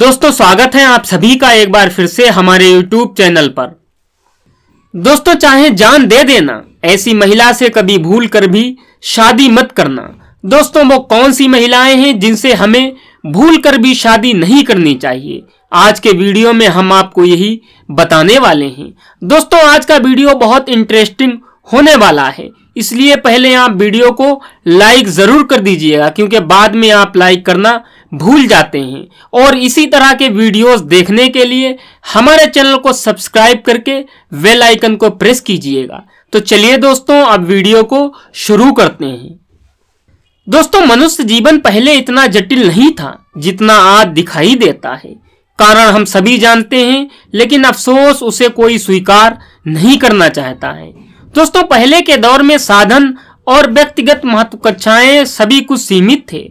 दोस्तों स्वागत है आप सभी का एक बार फिर से हमारे यूट्यूब चैनल पर दोस्तों चाहे जान दे देना ऐसी महिला से कभी भूल कर भी शादी मत करना दोस्तों वो कौन सी महिलाएं हैं जिनसे हमें भूल कर भी शादी नहीं करनी चाहिए आज के वीडियो में हम आपको यही बताने वाले हैं दोस्तों आज का वीडियो बहुत इंटरेस्टिंग होने वाला है इसलिए पहले आप वीडियो को लाइक जरूर कर दीजिएगा क्योंकि बाद में आप लाइक करना भूल जाते हैं और इसी तरह के वीडियोस देखने के लिए हमारे चैनल को सब्सक्राइब करके वेल आइकन को प्रेस कीजिएगा तो चलिए दोस्तों अब वीडियो को शुरू करते हैं दोस्तों मनुष्य जीवन पहले इतना जटिल नहीं था जितना आज दिखाई देता है कारण हम सभी जानते हैं लेकिन अफसोस उसे कोई स्वीकार नहीं करना चाहता है दोस्तों पहले के दौर में साधन और व्यक्तिगत कक्षाएं सभी कुछ सीमित थे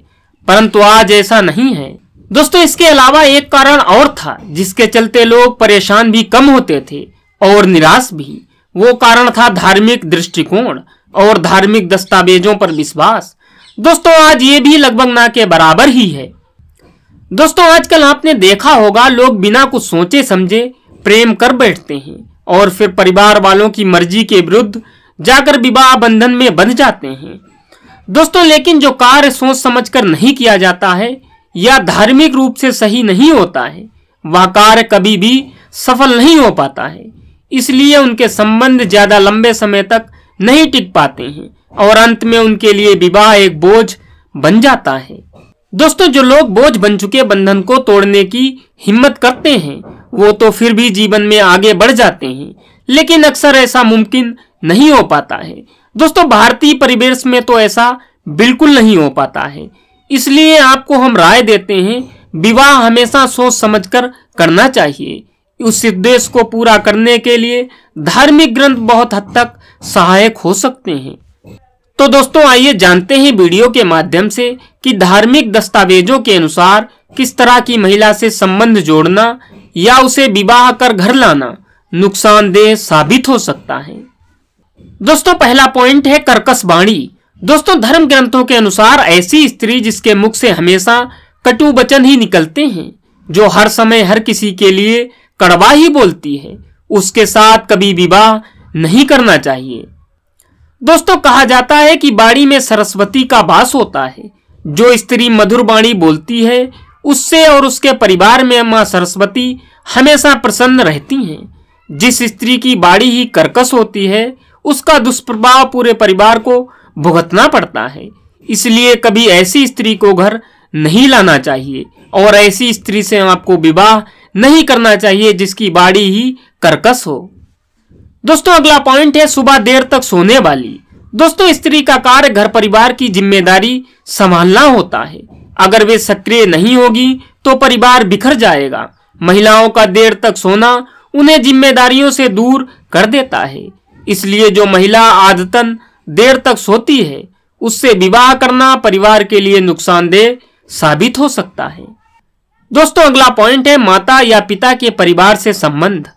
परंतु आज ऐसा नहीं है दोस्तों इसके अलावा एक कारण और था जिसके चलते लोग परेशान भी कम होते थे और निराश भी वो कारण था धार्मिक दृष्टिकोण और धार्मिक दस्तावेजों पर विश्वास दोस्तों आज ये भी लगभग ना के बराबर ही है दोस्तों आजकल आपने देखा होगा लोग बिना कुछ सोचे समझे प्रेम कर बैठते हैं और फिर परिवार वालों की मर्जी के विरुद्ध जाकर विवाह बंधन में बंध जाते हैं दोस्तों लेकिन जो कार्य सोच समझकर नहीं किया जाता है या धार्मिक रूप से सही नहीं होता है वह कार्य कभी भी सफल नहीं हो पाता है इसलिए उनके संबंध ज्यादा लंबे समय तक नहीं टिक पाते हैं और अंत में उनके लिए विवाह एक बोझ बन जाता है दोस्तों जो लोग बोझ बन चुके बंधन को तोड़ने की हिम्मत करते हैं वो तो फिर भी जीवन में आगे बढ़ जाते हैं लेकिन अक्सर ऐसा मुमकिन नहीं हो पाता है दोस्तों भारतीय परिवेश में तो ऐसा बिल्कुल नहीं हो पाता है इसलिए आपको हम राय देते हैं विवाह हमेशा सोच समझकर करना चाहिए उस उद्देश्य को पूरा करने के लिए धार्मिक ग्रंथ बहुत हद तक सहायक हो सकते हैं तो दोस्तों आइए जानते हैं वीडियो के माध्यम से कि धार्मिक दस्तावेजों के अनुसार किस तरह की महिला से संबंध जोड़ना या उसे विवाह कर घर लाना नुकसानदेह साबित हो सकता है दोस्तों पहला पॉइंट है कर्कश वाणी दोस्तों धर्म ग्रंथों के अनुसार ऐसी स्त्री जिसके मुख से हमेशा कटु वचन ही निकलते हैं जो हर समय हर किसी के लिए कड़वा ही बोलती है उसके साथ कभी विवाह नहीं करना चाहिए दोस्तों कहा जाता है कि बाड़ी में सरस्वती का वास होता है जो स्त्री मधुर बाणी बोलती है उससे और उसके परिवार में माँ सरस्वती हमेशा प्रसन्न रहती हैं जिस स्त्री की बाड़ी ही कर्कश होती है उसका दुष्प्रभाव पूरे परिवार को भुगतना पड़ता है इसलिए कभी ऐसी स्त्री को घर नहीं लाना चाहिए और ऐसी स्त्री से आपको विवाह नहीं करना चाहिए जिसकी बाड़ी ही कर्कश हो दोस्तों अगला पॉइंट है सुबह देर तक सोने वाली दोस्तों स्त्री का कार्य घर परिवार की जिम्मेदारी संभालना होता है अगर वे सक्रिय नहीं होगी तो परिवार बिखर जाएगा महिलाओं का देर तक सोना उन्हें जिम्मेदारियों से दूर कर देता है इसलिए जो महिला आदतन देर तक सोती है उससे विवाह करना परिवार के लिए नुकसानदेह साबित हो सकता है दोस्तों अगला पॉइंट है माता या पिता के परिवार से संबंध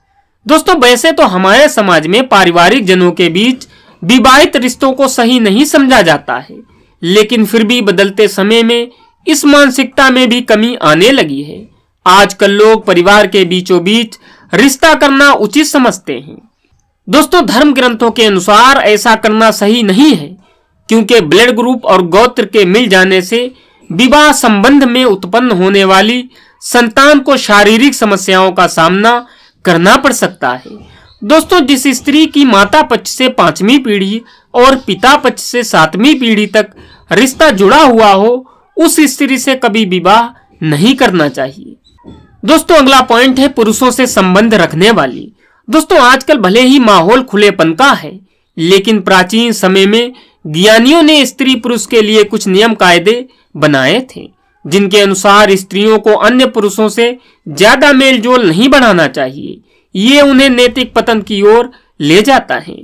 दोस्तों वैसे तो हमारे समाज में पारिवारिक जनों के बीच विवाहित रिश्तों को सही नहीं समझा जाता है लेकिन फिर भी बदलते समय में इस मानसिकता में भी कमी आने लगी है आजकल लोग परिवार के बीचों बीच रिश्ता करना उचित समझते हैं दोस्तों धर्म ग्रंथों के अनुसार ऐसा करना सही नहीं है क्योंकि ब्लड ग्रुप और गोत्र के मिल जाने से विवाह संबंध में उत्पन्न होने वाली संतान को शारीरिक समस्याओं का सामना करना पड़ सकता है दोस्तों जिस स्त्री की माता पक्ष से पांचवी पीढ़ी और पिता पक्ष से सातवीं पीढ़ी तक रिश्ता जुड़ा हुआ हो उस स्त्री से कभी विवाह नहीं करना चाहिए दोस्तों अगला पॉइंट है पुरुषों से संबंध रखने वाली दोस्तों आजकल भले ही माहौल खुलेपन का है लेकिन प्राचीन समय में ज्ञानियों ने स्त्री पुरुष के लिए कुछ नियम कायदे बनाए थे जिनके अनुसार स्त्रियों को अन्य पुरुषों से ज्यादा मेलजोल नहीं बढ़ाना चाहिए ये उन्हें नैतिक पतन की ओर ले जाता है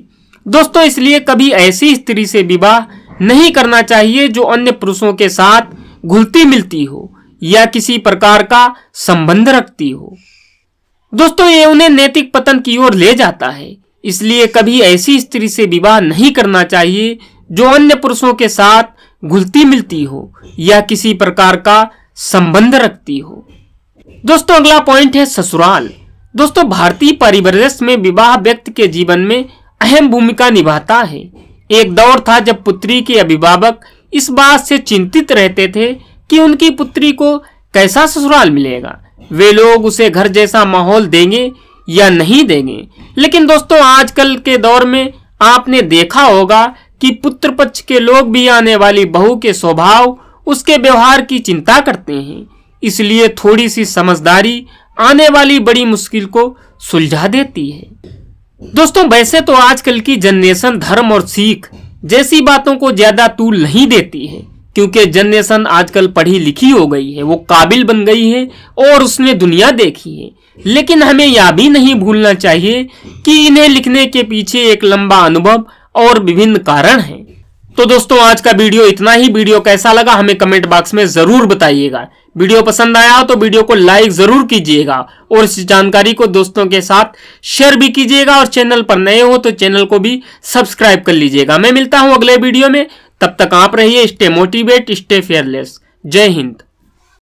दोस्तों इसलिए कभी ऐसी स्त्री से विवाह नहीं करना चाहिए जो अन्य पुरुषों के साथ घुलती मिलती हो या किसी प्रकार का संबंध रखती हो दोस्तों ये उन्हें नैतिक पतन की ओर ले जाता है इसलिए कभी ऐसी स्त्री से विवाह नहीं करना चाहिए जो अन्य पुरुषों के साथ घुलती मिलती हो या किसी प्रकार का संबंध रखती हो दोस्तों अगला पॉइंट है ससुराल दोस्तों भारतीय परिवर्श में विवाह व्यक्ति के जीवन में अहम भूमिका निभाता है एक दौर था जब पुत्री के अभिभावक इस बात से चिंतित रहते थे कि उनकी पुत्री को कैसा ससुराल मिलेगा वे लोग उसे घर जैसा माहौल देंगे या नहीं देंगे लेकिन दोस्तों आजकल के दौर में आपने देखा होगा कि पुत्र पक्ष के लोग भी आने वाली बहू के स्वभाव उसके व्यवहार की चिंता करते हैं इसलिए थोड़ी सी समझदारी आने वाली बड़ी मुश्किल को सुलझा देती है दोस्तों वैसे तो आजकल की जनरेशन धर्म और सीख जैसी बातों को ज्यादा तूल नहीं देती है क्योंकि जनरेशन आजकल पढ़ी लिखी हो गई है वो काबिल बन गई है और उसने दुनिया देखी है लेकिन हमें यह भी नहीं भूलना चाहिए कि इन्हें लिखने के पीछे एक लंबा अनुभव और विभिन्न कारण हैं तो दोस्तों आज का वीडियो इतना ही वीडियो कैसा लगा हमें कमेंट बॉक्स में जरूर बताइएगा वीडियो पसंद आया तो वीडियो को लाइक जरूर कीजिएगा और इस जानकारी को दोस्तों के साथ शेयर भी कीजिएगा और चैनल पर नए हो तो चैनल को भी सब्सक्राइब कर लीजिएगा मैं मिलता हूं अगले वीडियो में तब तक आप रहिए स्टे मोटिवेट स्टे फेयरलेस जय हिंद